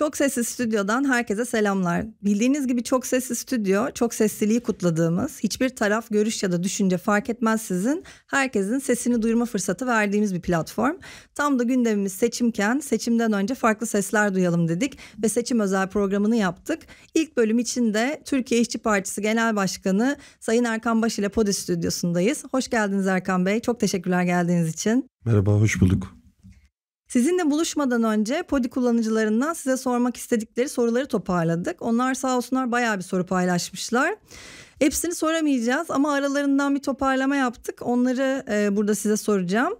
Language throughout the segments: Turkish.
Çok Sesli Stüdyo'dan herkese selamlar. Bildiğiniz gibi Çok Sesli Stüdyo, çok sesliliği kutladığımız, hiçbir taraf, görüş ya da düşünce fark etmeksizin herkesin sesini duyurma fırsatı verdiğimiz bir platform. Tam da gündemimiz seçimken seçimden önce farklı sesler duyalım dedik ve seçim özel programını yaptık. İlk bölüm için de Türkiye İşçi Partisi Genel Başkanı Sayın Erkan Baş ile Podi Stüdyosu'ndayız. Hoş geldiniz Erkan Bey. Çok teşekkürler geldiğiniz için. Merhaba, hoş bulduk. Sizinle buluşmadan önce Podi kullanıcılarından size sormak istedikleri soruları toparladık. Onlar sağ olsunlar bayağı bir soru paylaşmışlar. Hepsini soramayacağız ama aralarından bir toparlama yaptık. Onları e, burada size soracağım.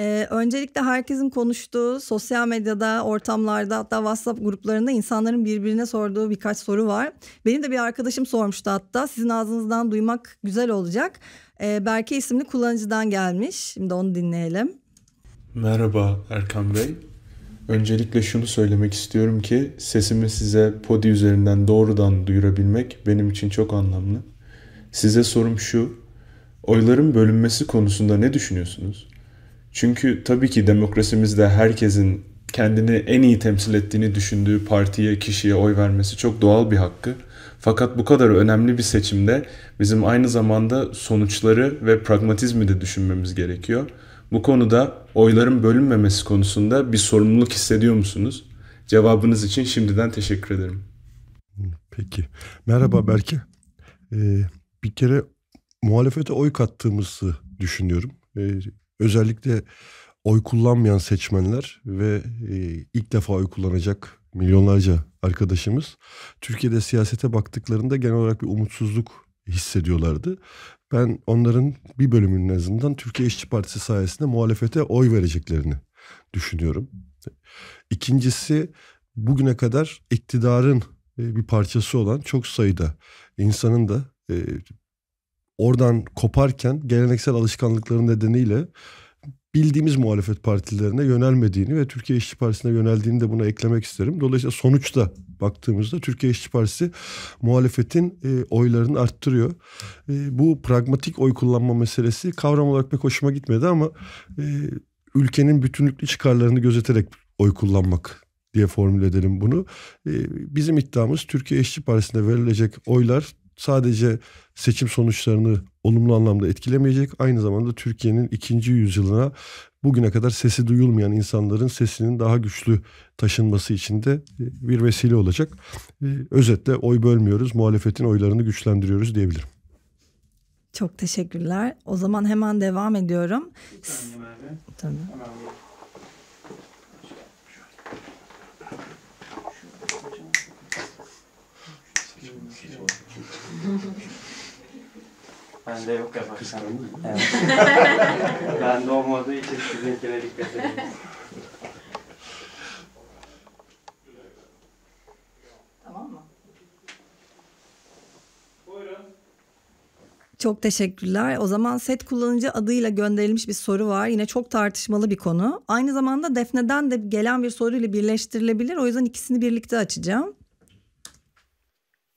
Ee, öncelikle herkesin konuştuğu sosyal medyada, ortamlarda hatta WhatsApp gruplarında insanların birbirine sorduğu birkaç soru var. Benim de bir arkadaşım sormuştu hatta sizin ağzınızdan duymak güzel olacak. Ee, Berke isimli kullanıcıdan gelmiş. Şimdi onu dinleyelim. Merhaba Erkan Bey. Öncelikle şunu söylemek istiyorum ki sesimi size podi üzerinden doğrudan duyurabilmek benim için çok anlamlı. Size sorum şu, oyların bölünmesi konusunda ne düşünüyorsunuz? Çünkü tabii ki demokrasimizde herkesin kendini en iyi temsil ettiğini düşündüğü partiye, kişiye oy vermesi çok doğal bir hakkı. Fakat bu kadar önemli bir seçimde bizim aynı zamanda sonuçları ve pragmatizmi de düşünmemiz gerekiyor. Bu konuda oyların bölünmemesi konusunda bir sorumluluk hissediyor musunuz? Cevabınız için şimdiden teşekkür ederim. Peki. Merhaba Berke. Ee, bir kere muhalefete oy kattığımızı düşünüyorum. Ee, özellikle oy kullanmayan seçmenler ve e, ilk defa oy kullanacak milyonlarca arkadaşımız Türkiye'de siyasete baktıklarında genel olarak bir umutsuzluk hissediyorlardı ben onların bir bölümünün azından Türkiye İşçi Partisi sayesinde muhalefete oy vereceklerini düşünüyorum. İkincisi bugüne kadar iktidarın e, bir parçası olan çok sayıda insanın da e, oradan koparken geleneksel alışkanlıkların nedeniyle bildiğimiz muhalefet partilerine yönelmediğini ve Türkiye İşçi Partisi'ne yöneldiğini de buna eklemek isterim. Dolayısıyla sonuçta baktığımızda Türkiye İşçi Partisi muhalefetin e, oylarını arttırıyor. E, bu pragmatik oy kullanma meselesi kavram olarak pek hoşuma gitmedi ama e, ülkenin bütünlüklü çıkarlarını gözeterek oy kullanmak diye formüle edelim bunu. E, bizim iddiamız Türkiye İşçi Partisi'ne verilecek oylar sadece seçim sonuçlarını olumlu anlamda etkilemeyecek. Aynı zamanda Türkiye'nin ikinci yüzyılına bugüne kadar sesi duyulmayan insanların sesinin daha güçlü taşınması için de e, bir vesile olacak. E, özetle oy bölmüyoruz, muhalefetin oylarını güçlendiriyoruz diyebilirim. Çok teşekkürler. O zaman hemen devam ediyorum. Lütfen Merve. Tabii. Hemen. Ben de yok ya başkan. Evet. Bende olmadığı için sizinkine dikkat edin. Tamam mı? Çok teşekkürler. O zaman set kullanıcı adıyla gönderilmiş bir soru var. Yine çok tartışmalı bir konu. Aynı zamanda Defne'den de gelen bir soruyla birleştirilebilir. O yüzden ikisini birlikte açacağım.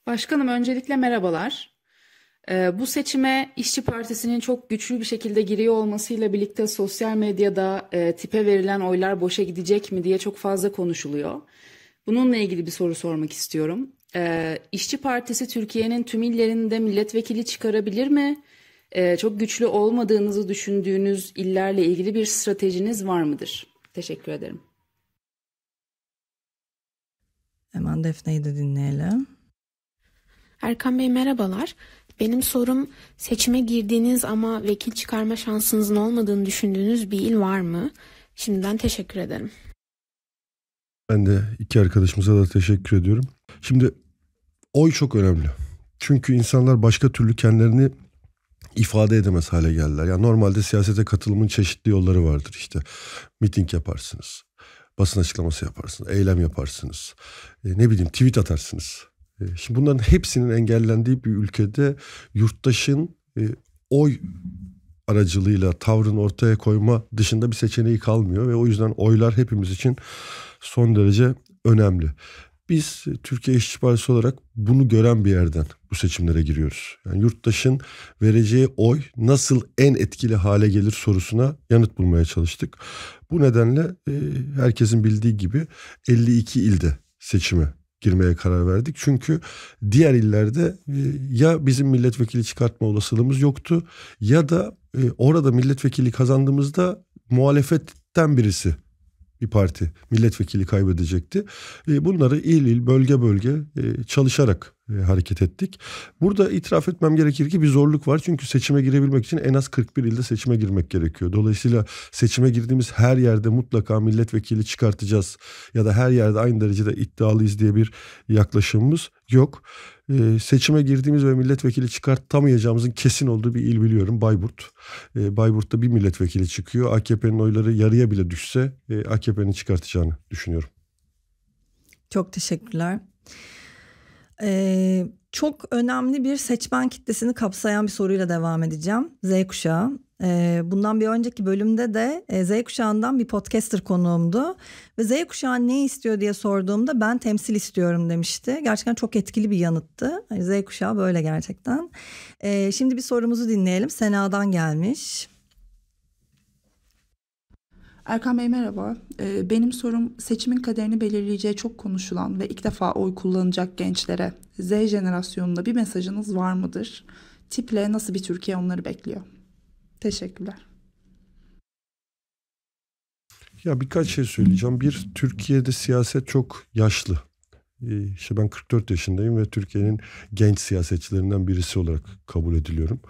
Başkanım öncelikle merhabalar. Ee, bu seçime İşçi Partisi'nin çok güçlü bir şekilde giriyor olmasıyla birlikte sosyal medyada e, tipe verilen oylar boşa gidecek mi diye çok fazla konuşuluyor. Bununla ilgili bir soru sormak istiyorum. E, İşçi Partisi Türkiye'nin tüm illerinde milletvekili çıkarabilir mi? E, çok güçlü olmadığınızı düşündüğünüz illerle ilgili bir stratejiniz var mıdır? Teşekkür ederim. Hemen Defne'yi de dinleyelim. Erkan Bey merhabalar. Benim sorum seçime girdiğiniz ama vekil çıkarma şansınızın olmadığını düşündüğünüz bir il var mı? Şimdiden teşekkür ederim. Ben de iki arkadaşımıza da teşekkür ediyorum. Şimdi oy çok önemli. Çünkü insanlar başka türlü kendilerini ifade edemez hale geldiler. Yani normalde siyasete katılımın çeşitli yolları vardır İşte Miting yaparsınız, basın açıklaması yaparsınız, eylem yaparsınız, e, ne bileyim tweet atarsınız. Ee, şimdi bunların hepsinin engellendiği bir ülkede yurttaşın e, oy aracılığıyla tavrını ortaya koyma dışında bir seçeneği kalmıyor ve o yüzden oylar hepimiz için son derece önemli. Biz Türkiye İşçi Partisi olarak bunu gören bir yerden bu seçimlere giriyoruz. Yani yurttaşın vereceği oy nasıl en etkili hale gelir sorusuna yanıt bulmaya çalıştık. Bu nedenle e, herkesin bildiği gibi 52 ilde seçime girmeye karar verdik. Çünkü diğer illerde e, ya bizim milletvekili çıkartma olasılığımız yoktu ya da e, orada milletvekili kazandığımızda muhalefetten birisi bir parti milletvekili kaybedecekti. E, bunları il il bölge bölge çalışarak e, hareket ettik. Burada itiraf etmem gerekir ki bir zorluk var. Çünkü seçime girebilmek için en az 41 ilde seçime girmek gerekiyor. Dolayısıyla seçime girdiğimiz her yerde mutlaka milletvekili çıkartacağız ya da her yerde aynı derecede iddialıyız diye bir yaklaşımımız yok. Ee, seçime girdiğimiz ve milletvekili çıkartamayacağımızın kesin olduğu bir il biliyorum Bayburt. Ee, Bayburt'ta bir milletvekili çıkıyor. AKP'nin oyları yarıya bile düşse e, AKP'nin çıkartacağını düşünüyorum. Çok teşekkürler. Ee, çok önemli bir seçmen kitlesini kapsayan bir soruyla devam edeceğim. Z kuşağı. Ee, bundan bir önceki bölümde de e, Z kuşağından bir podcaster konuğumdu. Ve Z kuşağı ne istiyor diye sorduğumda ben temsil istiyorum demişti. Gerçekten çok etkili bir yanıttı. Yani Z kuşağı böyle gerçekten. Ee, şimdi bir sorumuzu dinleyelim. Sena'dan gelmiş. Erkan Bey merhaba. Ee, benim sorum seçimin kaderini belirleyeceği çok konuşulan ve ilk defa oy kullanacak gençlere Z jenerasyonunda bir mesajınız var mıdır? Tiple nasıl bir Türkiye onları bekliyor? Teşekkürler. Ya birkaç şey söyleyeceğim. Bir, Türkiye'de siyaset çok yaşlı. Ee, işte ben 44 yaşındayım ve Türkiye'nin genç siyasetçilerinden birisi olarak kabul ediliyorum.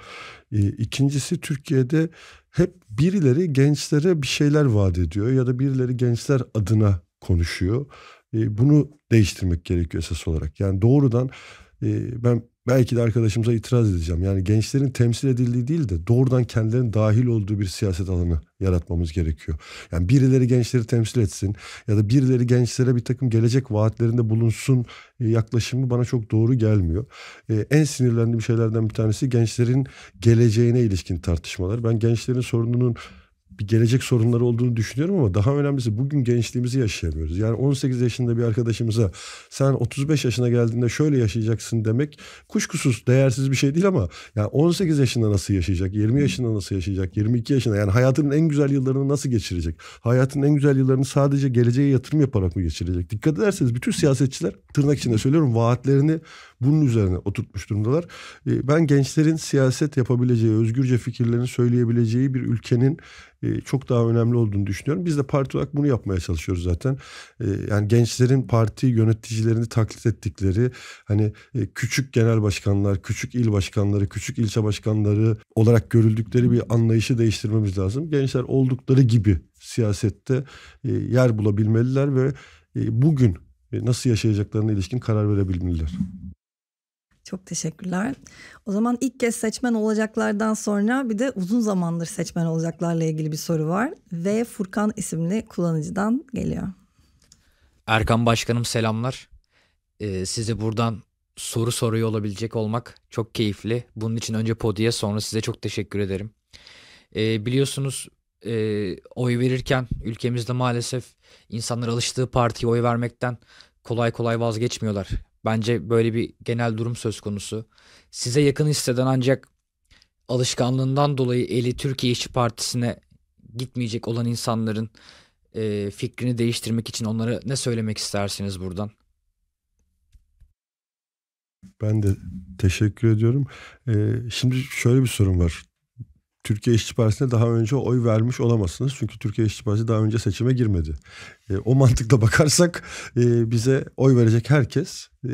Ee, ikincisi Türkiye'de hep birileri gençlere bir şeyler vaat ediyor ya da birileri gençler adına konuşuyor. E, bunu değiştirmek gerekiyor esas olarak. Yani doğrudan e, ben belki de arkadaşımıza itiraz edeceğim. Yani gençlerin temsil edildiği değil de doğrudan kendilerinin dahil olduğu bir siyaset alanı yaratmamız gerekiyor. Yani birileri gençleri temsil etsin ya da birileri gençlere bir takım gelecek vaatlerinde bulunsun e, yaklaşımı bana çok doğru gelmiyor. Ee, en sinirlendiğim şeylerden bir tanesi gençlerin geleceğine ilişkin tartışmalar. Ben gençlerin sorununun bir gelecek sorunları olduğunu düşünüyorum ama daha önemlisi bugün gençliğimizi yaşayamıyoruz. Yani 18 yaşında bir arkadaşımıza sen 35 yaşına geldiğinde şöyle yaşayacaksın demek kuşkusuz değersiz bir şey değil ama yani 18 yaşında nasıl yaşayacak, 20 yaşında nasıl yaşayacak, 22 yaşında yani hayatının en güzel yıllarını nasıl geçirecek? Hayatının en güzel yıllarını sadece geleceğe yatırım yaparak mı geçirecek? Dikkat ederseniz bütün siyasetçiler tırnak içinde söylüyorum vaatlerini bunun üzerine oturtmuş durumdalar. Ee, ben gençlerin siyaset yapabileceği, özgürce fikirlerini söyleyebileceği bir ülkenin e, çok daha önemli olduğunu düşünüyorum. Biz de parti olarak bunu yapmaya çalışıyoruz zaten. Ee, yani gençlerin parti yöneticilerini taklit ettikleri hani e, küçük genel başkanlar, küçük il başkanları, küçük ilçe başkanları olarak görüldükleri bir anlayışı değiştirmemiz lazım. Gençler oldukları gibi siyasette e, yer bulabilmeliler ve bugün nasıl yaşayacaklarına ilişkin karar verebilmeliler. Çok teşekkürler. O zaman ilk kez seçmen olacaklardan sonra bir de uzun zamandır seçmen olacaklarla ilgili bir soru var. Ve Furkan isimli kullanıcıdan geliyor. Erkan Başkanım selamlar. Ee, size buradan soru soruyor olabilecek olmak çok keyifli. Bunun için önce Podi'ye sonra size çok teşekkür ederim. Ee, biliyorsunuz e, oy verirken ülkemizde maalesef insanlar alıştığı partiye oy vermekten kolay kolay vazgeçmiyorlar. Bence böyle bir genel durum söz konusu. Size yakın hisseden ancak alışkanlığından dolayı eli Türkiye İşçi Partisi'ne gitmeyecek olan insanların e, fikrini değiştirmek için onlara ne söylemek istersiniz buradan? Ben de teşekkür ediyorum. Ee, şimdi şöyle bir sorun var. Türkiye İşçi Partisi'ne daha önce oy vermiş olamazsınız. Çünkü Türkiye İşçi Partisi daha önce seçime girmedi. E, o mantıkla bakarsak e, bize oy verecek herkes e,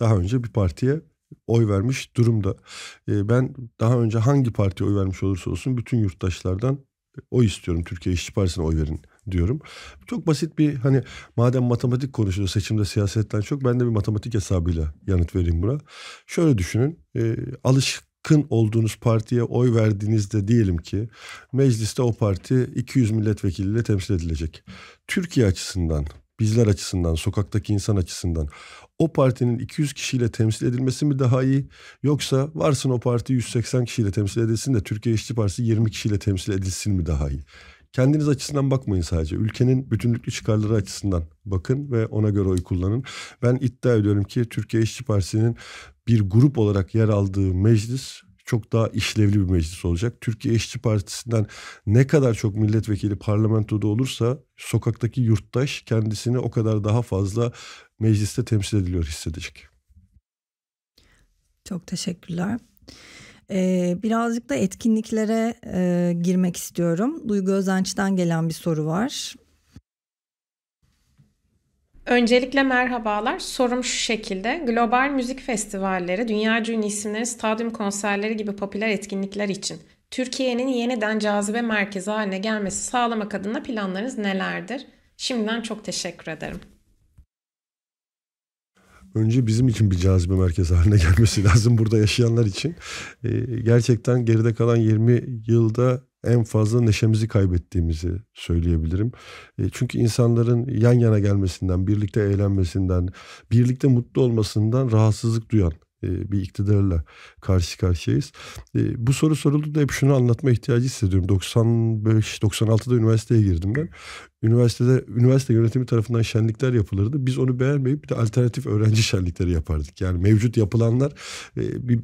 daha önce bir partiye oy vermiş durumda. E, ben daha önce hangi partiye oy vermiş olursa olsun bütün yurttaşlardan e, oy istiyorum. Türkiye İşçi Partisi'ne oy verin diyorum. Çok basit bir hani madem matematik konuşuyor seçimde siyasetten çok ben de bir matematik hesabıyla yanıt vereyim buna. Şöyle düşünün e, alışık yakın olduğunuz partiye oy verdiğinizde diyelim ki mecliste o parti 200 milletvekiliyle temsil edilecek. Türkiye açısından bizler açısından, sokaktaki insan açısından o partinin 200 kişiyle temsil edilmesi mi daha iyi yoksa varsın o parti 180 kişiyle temsil edilsin de Türkiye İşçi Partisi 20 kişiyle temsil edilsin mi daha iyi? kendiniz açısından bakmayın sadece. Ülkenin bütünlüklü çıkarları açısından bakın ve ona göre oy kullanın. Ben iddia ediyorum ki Türkiye İşçi Partisi'nin bir grup olarak yer aldığı meclis çok daha işlevli bir meclis olacak. Türkiye İşçi Partisi'nden ne kadar çok milletvekili parlamentoda olursa sokaktaki yurttaş kendisini o kadar daha fazla mecliste temsil ediliyor hissedecek. Çok teşekkürler. Ee, birazcık da etkinliklere e, girmek istiyorum. Duygu Özenç'ten gelen bir soru var. Öncelikle merhabalar. Sorum şu şekilde. Global müzik festivalleri, dünyaca ünlü isimlerin stadyum konserleri gibi popüler etkinlikler için Türkiye'nin yeniden cazibe merkezi haline gelmesi sağlamak adına planlarınız nelerdir? Şimdiden çok teşekkür ederim önce bizim için bir cazibe merkezi haline gelmesi lazım burada yaşayanlar için. E, gerçekten geride kalan 20 yılda en fazla neşemizi kaybettiğimizi söyleyebilirim. E, çünkü insanların yan yana gelmesinden, birlikte eğlenmesinden, birlikte mutlu olmasından rahatsızlık duyan e, bir iktidarla karşı karşıyayız. E, bu soru sorulduğunda hep şunu anlatma ihtiyacı hissediyorum. 95-96'da üniversiteye girdim ben. Üniversitede üniversite yönetimi tarafından şenlikler yapılırdı. Biz onu beğenmeyip bir de alternatif öğrenci şenlikleri yapardık. Yani mevcut yapılanlar e, bir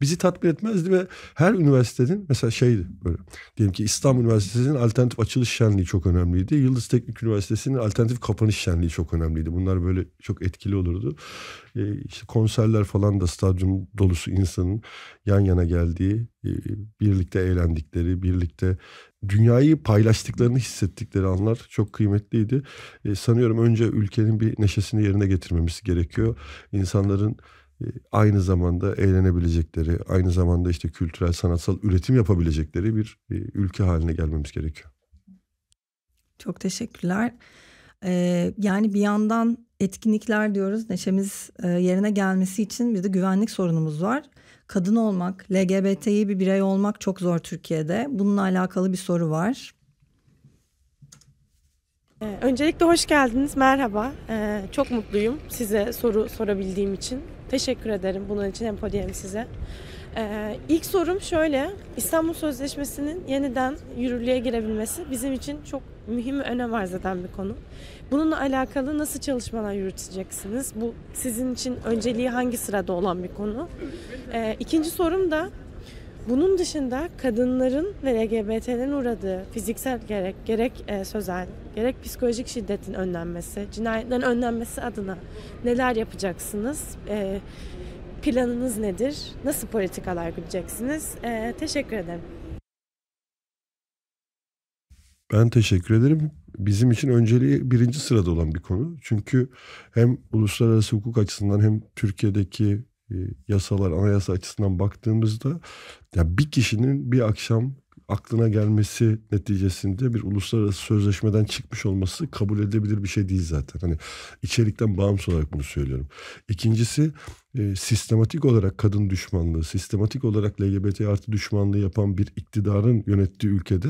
bizi tatmin etmezdi ve her üniversitenin mesela şeydi böyle diyelim ki İstanbul Üniversitesi'nin alternatif açılış şenliği çok önemliydi. Yıldız Teknik Üniversitesi'nin alternatif kapanış şenliği çok önemliydi. Bunlar böyle çok etkili olurdu. E, işte konserler falan da stadyum dolusu insanın yan yana geldiği, e, birlikte eğlendikleri, birlikte dünyayı paylaştıklarını hissettikleri anlar çok kıymetliydi. E, sanıyorum önce ülkenin bir neşesini yerine getirmemiz gerekiyor. İnsanların e, aynı zamanda eğlenebilecekleri, aynı zamanda işte kültürel, sanatsal üretim yapabilecekleri bir e, ülke haline gelmemiz gerekiyor. Çok teşekkürler. Ee, yani bir yandan etkinlikler diyoruz, neşemiz e, yerine gelmesi için bir de güvenlik sorunumuz var. Kadın olmak, LGBT'yi bir birey olmak çok zor Türkiye'de. Bununla alakalı bir soru var. Öncelikle hoş geldiniz, merhaba. Çok mutluyum size soru sorabildiğim için. Teşekkür ederim bunun için hem podiye size. Ee, ilk sorum şöyle, İstanbul Sözleşmesi'nin yeniden yürürlüğe girebilmesi bizim için çok mühim ve önem arz eden bir konu. Bununla alakalı nasıl çalışmalar yürüteceksiniz? Bu sizin için önceliği hangi sırada olan bir konu? Ee, ikinci sorum da bunun dışında kadınların ve LGBT'nin uğradığı fiziksel gerek, gerek e, sözel, gerek psikolojik şiddetin önlenmesi, cinayetlerin önlenmesi adına neler yapacaksınız? E, planınız nedir? Nasıl politikalar gideceksiniz? E, teşekkür ederim. Ben teşekkür ederim. Bizim için önceliği birinci sırada olan bir konu. Çünkü hem uluslararası hukuk açısından hem Türkiye'deki e, yasalar, anayasa açısından baktığımızda ya bir kişinin bir akşam aklına gelmesi neticesinde bir uluslararası sözleşmeden çıkmış olması kabul edilebilir bir şey değil zaten. Hani içerikten bağımsız olarak bunu söylüyorum. İkincisi e, sistematik olarak kadın düşmanlığı, sistematik olarak LGBT artı düşmanlığı yapan bir iktidarın yönettiği ülkede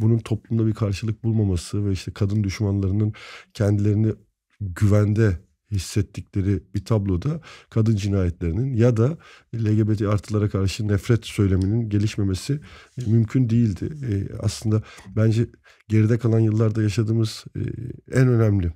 bunun toplumda bir karşılık bulmaması ve işte kadın düşmanlarının kendilerini güvende hissettikleri bir tabloda kadın cinayetlerinin ya da LGBT artılara karşı nefret söyleminin gelişmemesi e, mümkün değildi. E, aslında bence geride kalan yıllarda yaşadığımız e, en önemli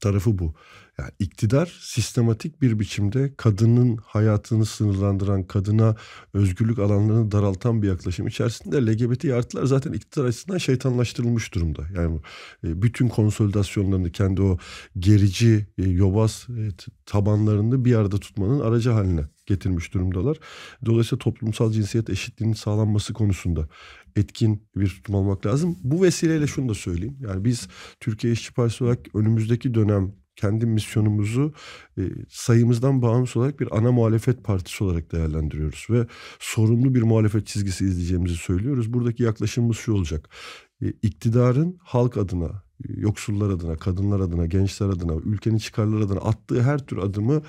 tarafı bu. Yani iktidar sistematik bir biçimde kadının hayatını sınırlandıran, kadına özgürlük alanlarını daraltan bir yaklaşım içerisinde LGBT artılar zaten iktidar açısından şeytanlaştırılmış durumda. Yani e, bütün konsolidasyonlarını kendi o gerici, e, yobaz e, tabanlarını bir arada tutmanın aracı haline getirmiş durumdalar. Dolayısıyla toplumsal cinsiyet eşitliğinin sağlanması konusunda etkin bir tutum almak lazım. Bu vesileyle şunu da söyleyeyim. Yani biz Türkiye İşçi Partisi olarak önümüzdeki dönem kendi misyonumuzu e, sayımızdan bağımsız olarak bir ana muhalefet partisi olarak değerlendiriyoruz ve sorumlu bir muhalefet çizgisi izleyeceğimizi söylüyoruz. Buradaki yaklaşımımız şu olacak. E, iktidarın halk adına e, yoksullar adına, kadınlar adına, gençler adına, ülkenin çıkarları adına attığı her tür adımı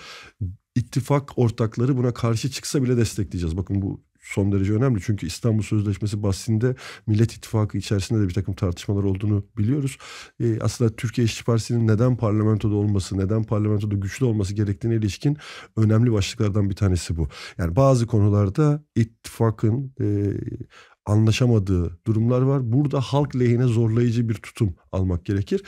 ittifak ortakları buna karşı çıksa bile destekleyeceğiz. Bakın bu son derece önemli. Çünkü İstanbul Sözleşmesi bahsinde Millet İttifakı içerisinde de bir takım tartışmalar olduğunu biliyoruz. E, aslında Türkiye İşçi Partisi'nin neden parlamentoda olması, neden parlamentoda güçlü olması gerektiğine ilişkin önemli başlıklardan bir tanesi bu. Yani bazı konularda ittifakın e, anlaşamadığı durumlar var. Burada halk lehine zorlayıcı bir tutum almak gerekir.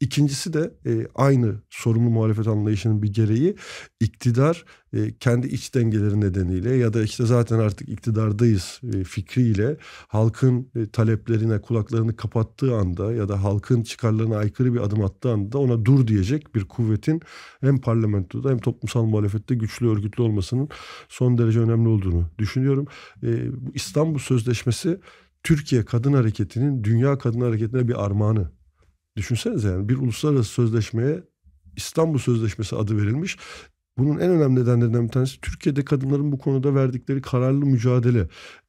İkincisi de e, aynı sorumlu muhalefet anlayışının bir gereği iktidar e, kendi iç dengeleri nedeniyle ya da işte zaten artık iktidardayız e, fikriyle halkın e, taleplerine kulaklarını kapattığı anda ya da halkın çıkarlarına aykırı bir adım attığı anda ona dur diyecek bir kuvvetin hem parlamentoda hem toplumsal muhalefette güçlü örgütlü olmasının son derece önemli olduğunu düşünüyorum. E, İstanbul Sözleşmesi Türkiye Kadın Hareketi'nin Dünya Kadın Hareketi'ne bir armağanı Düşünsenize yani bir uluslararası sözleşmeye İstanbul Sözleşmesi adı verilmiş. Bunun en önemli nedenlerinden bir tanesi Türkiye'de kadınların bu konuda verdikleri kararlı mücadele.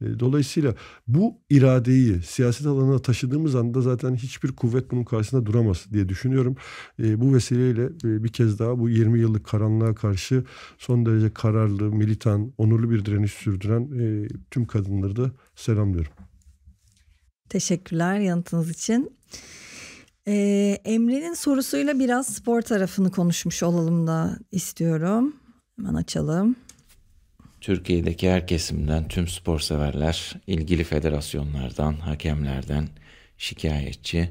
E, dolayısıyla bu iradeyi siyaset alanına taşıdığımız anda zaten hiçbir kuvvet bunun karşısında duramaz diye düşünüyorum. E, bu vesileyle e, bir kez daha bu 20 yıllık karanlığa karşı son derece kararlı, militan, onurlu bir direniş sürdüren tüm kadınları da selamlıyorum. Teşekkürler yanıtınız için. Ee, Emre'nin sorusuyla biraz spor tarafını konuşmuş olalım da istiyorum. Hemen açalım. Türkiye'deki her kesimden tüm spor severler, ilgili federasyonlardan, hakemlerden şikayetçi.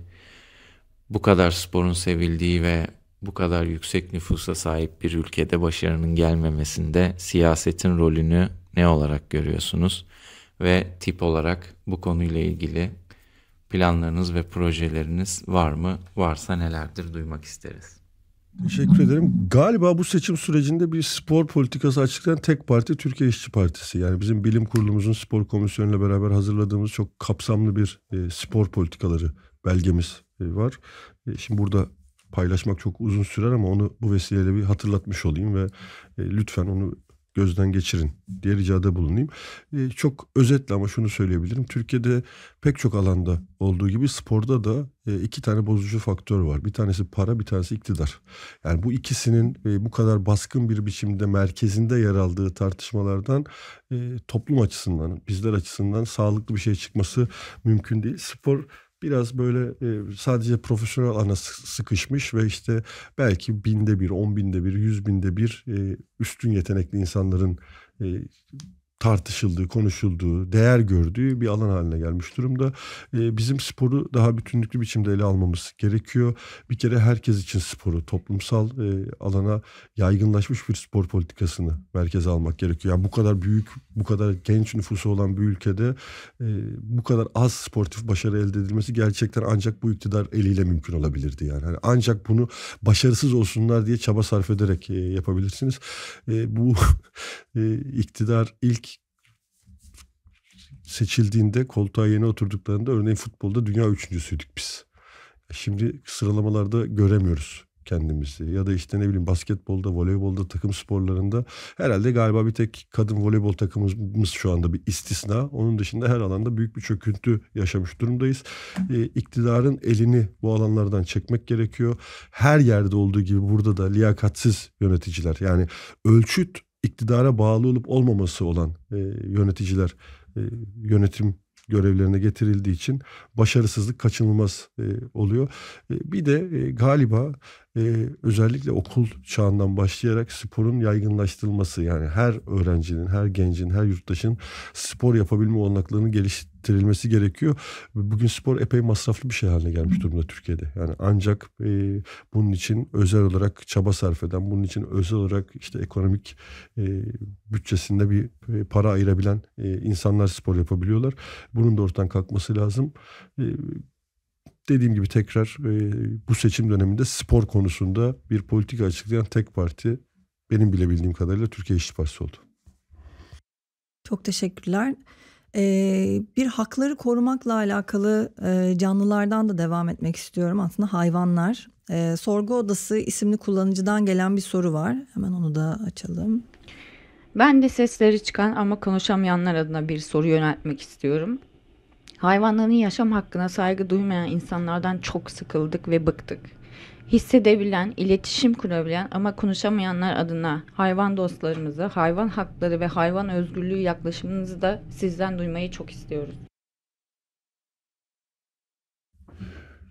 Bu kadar sporun sevildiği ve bu kadar yüksek nüfusa sahip bir ülkede başarının gelmemesinde siyasetin rolünü ne olarak görüyorsunuz? Ve tip olarak bu konuyla ilgili planlarınız ve projeleriniz var mı? Varsa nelerdir duymak isteriz. Teşekkür ederim. Galiba bu seçim sürecinde bir spor politikası açıklayan tek parti Türkiye İşçi Partisi. Yani bizim bilim kurulumuzun spor komisyonuyla beraber hazırladığımız çok kapsamlı bir e, spor politikaları belgemiz e, var. E, şimdi burada paylaşmak çok uzun sürer ama onu bu vesileyle bir hatırlatmış olayım ve e, lütfen onu gözden geçirin diye ricada bulunayım. E, çok özetle ama şunu söyleyebilirim. Türkiye'de pek çok alanda olduğu gibi sporda da e, iki tane bozucu faktör var. Bir tanesi para, bir tanesi iktidar. Yani bu ikisinin e, bu kadar baskın bir biçimde merkezinde yer aldığı tartışmalardan e, toplum açısından, bizler açısından sağlıklı bir şey çıkması mümkün değil. Spor biraz böyle e, sadece profesyonel ana sıkışmış ve işte belki binde bir, on binde bir, yüz binde bir e, üstün yetenekli insanların e, tartışıldığı, konuşulduğu, değer gördüğü bir alan haline gelmiş durumda. Ee, bizim sporu daha bütünlüklü biçimde ele almamız gerekiyor. Bir kere herkes için sporu toplumsal e, alana yaygınlaşmış bir spor politikasını merkeze almak gerekiyor. Yani bu kadar büyük, bu kadar genç nüfusu olan bir ülkede e, bu kadar az sportif başarı elde edilmesi gerçekten ancak bu iktidar eliyle mümkün olabilirdi yani. yani ancak bunu başarısız olsunlar diye çaba sarf ederek e, yapabilirsiniz. bu iktidar ilk seçildiğinde koltuğa yeni oturduklarında örneğin futbolda dünya üçüncüsüydük biz. Şimdi sıralamalarda göremiyoruz kendimizi. Ya da işte ne bileyim basketbolda, voleybolda, takım sporlarında herhalde galiba bir tek kadın voleybol takımımız şu anda bir istisna. Onun dışında her alanda büyük bir çöküntü yaşamış durumdayız. E, iktidarın elini bu alanlardan çekmek gerekiyor. Her yerde olduğu gibi burada da liyakatsiz yöneticiler yani ölçüt iktidara bağlı olup olmaması olan e, yöneticiler e, yönetim görevlerine getirildiği için başarısızlık kaçınılmaz e, oluyor. E, bir de galiba e, özellikle okul çağından başlayarak sporun yaygınlaştırılması yani her öğrencinin, her gencin, her yurttaşın spor yapabilme olanaklarını geliştirilmesi gerekiyor. Bugün spor epey masraflı bir şey haline gelmiş durumda Türkiye'de. Yani ancak e, bunun için özel olarak çaba sarf eden, bunun için özel olarak işte ekonomik e, bütçesinde bir e, para ayırabilen e, insanlar spor yapabiliyorlar. Bunun da ortadan kalkması lazım. E, dediğim gibi tekrar e, bu seçim döneminde spor konusunda bir politika açıklayan tek parti benim bile bildiğim kadarıyla Türkiye İşçi Partisi oldu. Çok teşekkürler. Ee, bir hakları korumakla alakalı e, canlılardan da devam etmek istiyorum. Aslında hayvanlar. E, Sorgu Odası isimli kullanıcıdan gelen bir soru var. Hemen onu da açalım. Ben de sesleri çıkan ama konuşamayanlar adına bir soru yöneltmek istiyorum. Hayvanların yaşam hakkına saygı duymayan insanlardan çok sıkıldık ve bıktık. Hissedebilen, iletişim kurabilen ama konuşamayanlar adına hayvan dostlarımızı, hayvan hakları ve hayvan özgürlüğü yaklaşımınızı da sizden duymayı çok istiyoruz.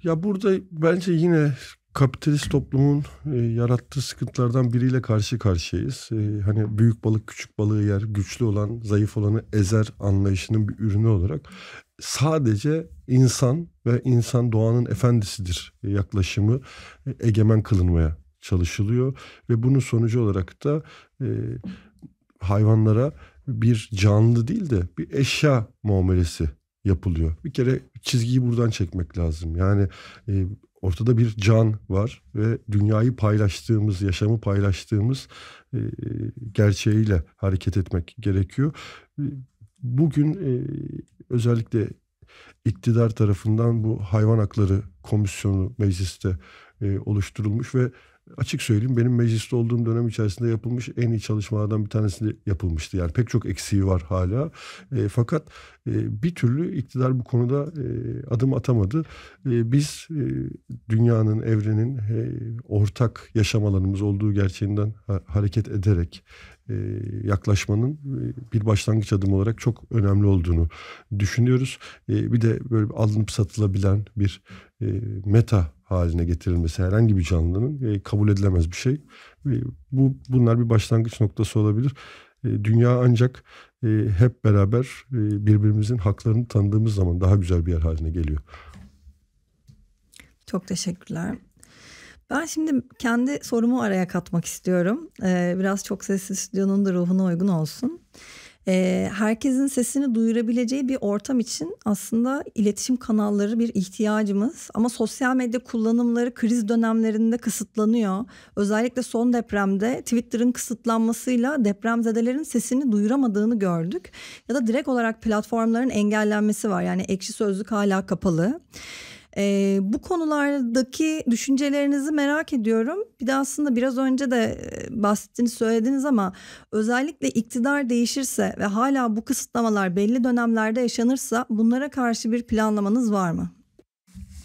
Ya burada bence yine kapitalist toplumun e, yarattığı sıkıntılardan biriyle karşı karşıyayız. E, hani büyük balık küçük balığı yer, güçlü olan zayıf olanı ezer anlayışının bir ürünü olarak sadece insan ve insan doğanın efendisidir yaklaşımı e, egemen kılınmaya çalışılıyor ve bunun sonucu olarak da e, hayvanlara bir canlı değil de bir eşya muamelesi yapılıyor. Bir kere çizgiyi buradan çekmek lazım. Yani e, ortada bir can var ve dünyayı paylaştığımız, yaşamı paylaştığımız e, gerçeğiyle hareket etmek gerekiyor. E, bugün e, özellikle iktidar tarafından bu hayvan hakları komisyonu mecliste e, oluşturulmuş ve açık söyleyeyim benim mecliste olduğum dönem içerisinde yapılmış en iyi çalışmalardan bir tanesi de yapılmıştı. Yani pek çok eksiği var hala. E, fakat e, bir türlü iktidar bu konuda e, adım atamadı. E, biz e, dünyanın, evrenin e, ortak yaşam alanımız olduğu gerçeğinden ha- hareket ederek e, yaklaşmanın e, bir başlangıç adım olarak çok önemli olduğunu düşünüyoruz. E, bir de böyle alınıp satılabilen bir meta haline getirilmesi herhangi bir canlının kabul edilemez bir şey. Bu bunlar bir başlangıç noktası olabilir. Dünya ancak hep beraber birbirimizin haklarını tanıdığımız zaman daha güzel bir yer haline geliyor. Çok teşekkürler. Ben şimdi kendi sorumu araya katmak istiyorum. Ee, biraz çok sesli stüdyonun da ruhuna uygun olsun. Ee, herkesin sesini duyurabileceği bir ortam için aslında iletişim kanalları bir ihtiyacımız. Ama sosyal medya kullanımları kriz dönemlerinde kısıtlanıyor. Özellikle son depremde Twitter'ın kısıtlanmasıyla depremzedelerin sesini duyuramadığını gördük. Ya da direkt olarak platformların engellenmesi var. Yani ekşi sözlük hala kapalı. E, bu konulardaki düşüncelerinizi merak ediyorum. Bir de aslında biraz önce de bahsettiğini söylediniz ama özellikle iktidar değişirse ve hala bu kısıtlamalar belli dönemlerde yaşanırsa bunlara karşı bir planlamanız var mı?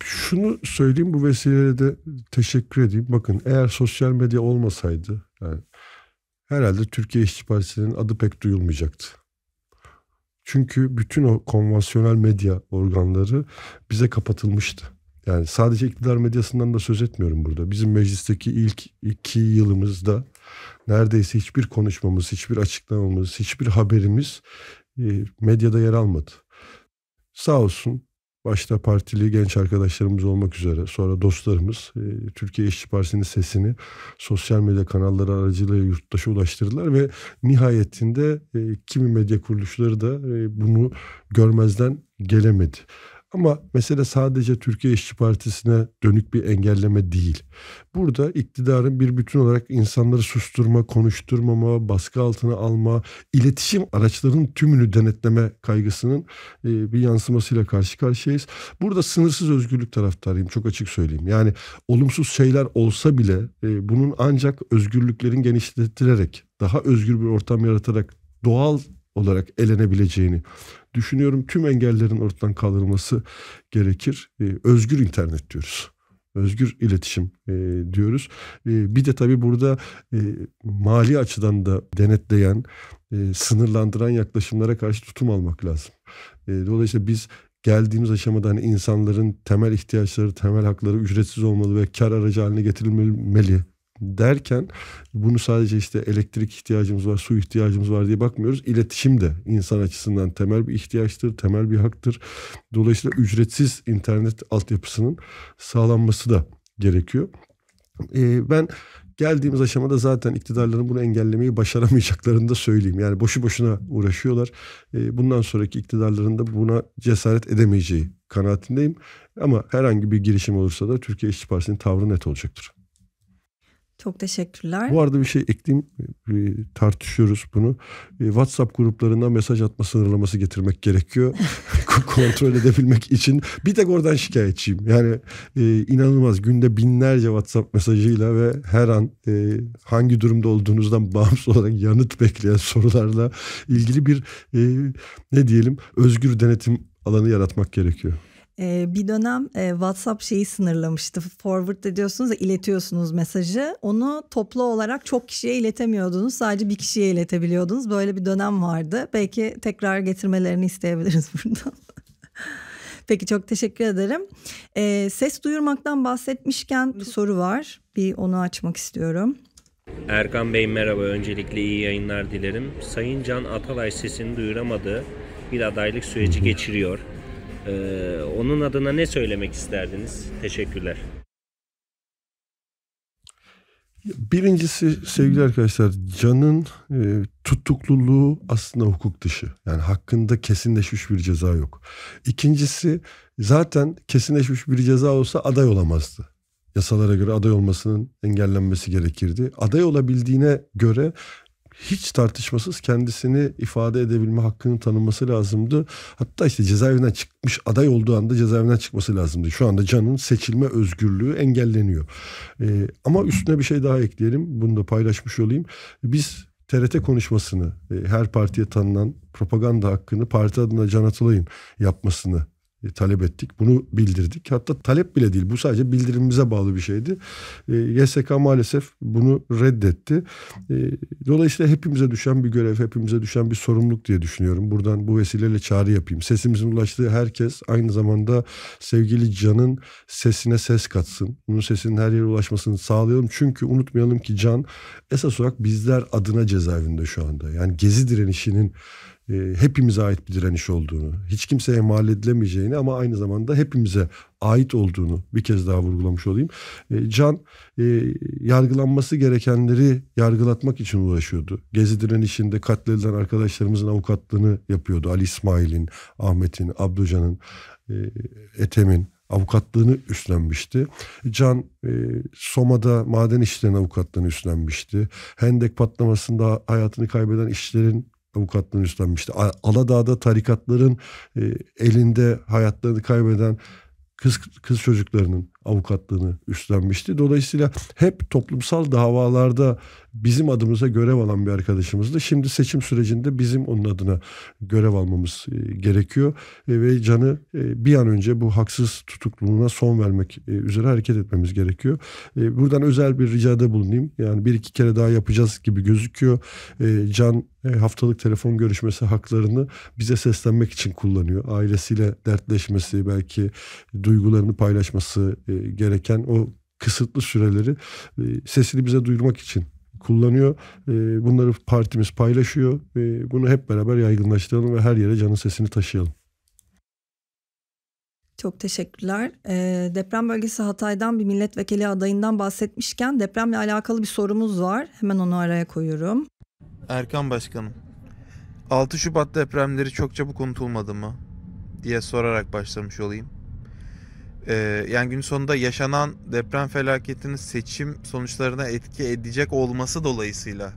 Şunu söyleyeyim bu vesileyle de teşekkür edeyim. Bakın eğer sosyal medya olmasaydı yani herhalde Türkiye İşçi Partisi'nin adı pek duyulmayacaktı. Çünkü bütün o konvansiyonel medya organları bize kapatılmıştı. Yani sadece iktidar medyasından da söz etmiyorum burada. Bizim meclisteki ilk iki yılımızda neredeyse hiçbir konuşmamız, hiçbir açıklamamız, hiçbir haberimiz e, medyada yer almadı. Sağ olsun başta partili genç arkadaşlarımız olmak üzere sonra dostlarımız e, Türkiye İşçi Partisi'nin sesini sosyal medya kanalları aracılığıyla yurttaşa ulaştırdılar ve nihayetinde e, kimi medya kuruluşları da e, bunu görmezden gelemedi. Ama mesele sadece Türkiye İşçi Partisi'ne dönük bir engelleme değil. Burada iktidarın bir bütün olarak insanları susturma, konuşturmama, baskı altına alma, iletişim araçlarının tümünü denetleme kaygısının e, bir yansımasıyla karşı karşıyayız. Burada sınırsız özgürlük taraftarıyım çok açık söyleyeyim. Yani olumsuz şeyler olsa bile e, bunun ancak özgürlüklerin genişletilerek, daha özgür bir ortam yaratarak doğal olarak elenebileceğini düşünüyorum tüm engellerin ortadan kaldırılması gerekir. E, özgür internet diyoruz. Özgür iletişim e, diyoruz. E, bir de tabii burada e, mali açıdan da denetleyen, e, sınırlandıran yaklaşımlara karşı tutum almak lazım. E, dolayısıyla biz geldiğimiz aşamada hani insanların temel ihtiyaçları, temel hakları ücretsiz olmalı ve kar aracı haline getirilmeli derken bunu sadece işte elektrik ihtiyacımız var, su ihtiyacımız var diye bakmıyoruz. İletişim de insan açısından temel bir ihtiyaçtır, temel bir haktır. Dolayısıyla ücretsiz internet altyapısının sağlanması da gerekiyor. Ee, ben geldiğimiz aşamada zaten iktidarların bunu engellemeyi başaramayacaklarını da söyleyeyim. Yani boşu boşuna uğraşıyorlar. Ee, bundan sonraki iktidarların da buna cesaret edemeyeceği kanaatindeyim. Ama herhangi bir girişim olursa da Türkiye İşçi Partisi'nin tavrı net olacaktır. Çok teşekkürler. Bu arada bir şey ekleyeyim. E, tartışıyoruz bunu. E, WhatsApp gruplarına mesaj atma sınırlaması getirmek gerekiyor. Kontrol edebilmek için. Bir tek oradan şikayetçiyim. Yani e, inanılmaz. Günde binlerce WhatsApp mesajıyla ve her an hangi durumda olduğunuzdan bağımsız olarak yanıt bekleyen sorularla ilgili bir ne diyelim özgür denetim alanı yaratmak gerekiyor. Ee, bir dönem e, WhatsApp şeyi sınırlamıştı. Forward ediyorsunuz ya iletiyorsunuz mesajı. Onu toplu olarak çok kişiye iletemiyordunuz. Sadece bir kişiye iletebiliyordunuz. Böyle bir dönem vardı. Belki tekrar getirmelerini isteyebiliriz buradan. Peki çok teşekkür ederim. Ee, ses duyurmaktan bahsetmişken bir soru var. Bir onu açmak istiyorum. Erkan Bey merhaba. Öncelikle iyi yayınlar dilerim. Sayın Can Atalay sesini duyuramadı. Bir adaylık süreci geçiriyor. Ee, onun adına ne söylemek isterdiniz? Teşekkürler. Birincisi sevgili arkadaşlar canın e, tutukluluğu aslında hukuk dışı. Yani hakkında kesinleşmiş bir ceza yok. İkincisi zaten kesinleşmiş bir ceza olsa aday olamazdı. Yasalara göre aday olmasının engellenmesi gerekirdi. Aday olabildiğine göre hiç tartışmasız kendisini ifade edebilme hakkını tanınması lazımdı. Hatta işte cezaevinden çıkmış aday olduğu anda cezaevinden çıkması lazımdı. Şu anda Can'ın seçilme özgürlüğü engelleniyor. Ee, ama üstüne bir şey daha ekleyelim. Bunu da paylaşmış olayım. Biz TRT konuşmasını, e, her partiye tanınan propaganda hakkını parti adına Can Atalay'ın yapmasını e, talep ettik. Bunu bildirdik. Hatta talep bile değil. Bu sadece bildirimimize bağlı bir şeydi. E, YSK maalesef bunu reddetti. E, dolayısıyla hepimize düşen bir görev, hepimize düşen bir sorumluluk diye düşünüyorum. Buradan bu vesileyle çağrı yapayım. Sesimizin ulaştığı herkes aynı zamanda sevgili Can'ın sesine ses katsın. Bunun sesinin her yere ulaşmasını sağlayalım. Çünkü unutmayalım ki Can esas olarak bizler adına cezaevinde şu anda. Yani gezi direnişinin e, hepimize ait bir direniş olduğunu, hiç kimseye mal edilemeyeceğini ama aynı zamanda hepimize ait olduğunu bir kez daha vurgulamış olayım. E, Can e, yargılanması gerekenleri yargılatmak için uğraşıyordu. Gezi direnişinde katledilen arkadaşlarımızın avukatlığını yapıyordu. Ali İsmail'in, Ahmet'in, Abdocan'ın, e, Ethem'in avukatlığını üstlenmişti. Can e, Soma'da maden işçilerin avukatlığını üstlenmişti. Hendek patlamasında hayatını kaybeden işçilerin avukatlığını üstlenmişti. Aladağ'da tarikatların e, elinde hayatlarını kaybeden kız kız çocuklarının avukatlığını üstlenmişti. Dolayısıyla hep toplumsal davalarda bizim adımıza görev alan bir arkadaşımızdı. Şimdi seçim sürecinde bizim onun adına görev almamız e, gerekiyor e, ve Can'ı e, bir an önce bu haksız tutukluluğuna son vermek üzere hareket etmemiz gerekiyor. Buradan özel bir ricada bulunayım. Yani bir iki kere daha yapacağız gibi gözüküyor. Can haftalık telefon görüşmesi haklarını bize seslenmek için kullanıyor. Ailesiyle dertleşmesi, belki duygularını paylaşması gereken o kısıtlı süreleri sesini bize duyurmak için kullanıyor. Ee, bunları partimiz paylaşıyor. E, bunu hep beraber yaygınlaştıralım ve her yere canın sesini taşıyalım. Çok teşekkürler. E, deprem bölgesi Hatay'dan bir milletvekili adayından bahsetmişken depremle alakalı bir sorumuz var. Hemen onu araya koyuyorum. Erkan Başkanım, 6 Şubat depremleri çok çabuk unutulmadı mı diye sorarak başlamış olayım e, yani gün sonunda yaşanan deprem felaketinin seçim sonuçlarına etki edecek olması dolayısıyla